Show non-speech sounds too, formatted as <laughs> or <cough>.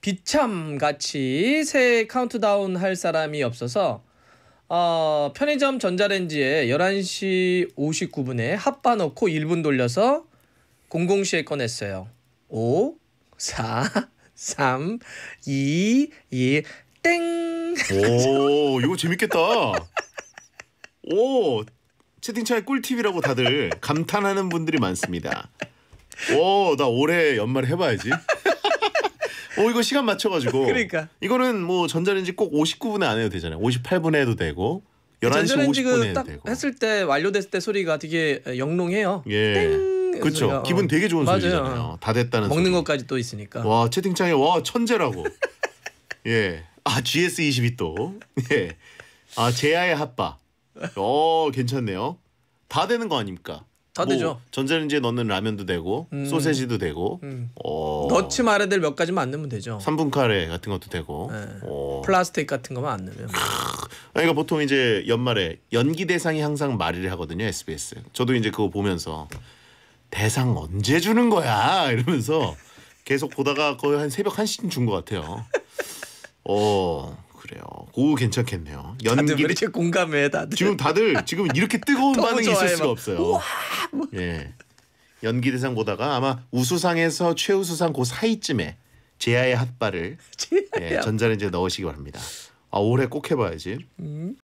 비참같이 새 카운트다운 할 사람이 없어서 어, 편의점 전자레인지에 11시 59분에 핫바 넣고 1분 돌려서 00시에 꺼냈어요. 5, 4, 3, 2, 2, 땡! 오, 이거 재밌겠다. 오, 채팅창에 꿀팁이라고 다들 감탄하는 분들이 많습니다. 오, 나 올해 연말 해봐야지. 어 이거 시간 맞춰가지고. 그러니까. 이거는 뭐 전자레인지 꼭 59분에 안 해도 되잖아요. 58분에 해도 되고. 11시 50분에 해도 되고. 했을 때 완료됐을 때 소리가 되게 영롱해요. 예. 땡! 그렇죠. 기분 되게 좋은 맞아요. 소리잖아요. 다 됐다는 먹는 소리. 것까지 또 있으니까. 와 채팅창에 와 천재라고. <laughs> 예. 아 GS 22 또. <laughs> 예. 아 제아의 핫바. 어 괜찮네요. 다 되는 거 아닙니까? 다뭐 되죠. 전자레인지에 넣는 라면도 되고 음. 소세지도 되고 음. 어. 넣지 말아야 될 몇 가지만 안 넣으면 되죠. 3분 카레 같은 것도 되고 네. 어. 플라스틱 같은 것만 안 넣으면. 그러니까 보통 이제 연말에 연기 대상이 항상 말을 하거든요 SBS. 저도 이제 그거 보면서 대상 언제 주는 거야 이러면서 계속 보다가 거의 한 새벽 1시쯤 준 것 같아요. 어 그래요. 오 괜찮겠네요. 연기 다들 이렇게 공감해 다들. 지금 다들 지금 이렇게 뜨거운 <laughs> 반응이 있을 수가 없어요. 우와! 뭐. 예. 연기 대상 보다가 아마 우수상에서 최우수상 그 사이쯤에 제아의 핫바를 <laughs> 제아의 예, 전자레인지에 넣으시기 바랍니다. 아 올해 꼭 해봐야지. 음.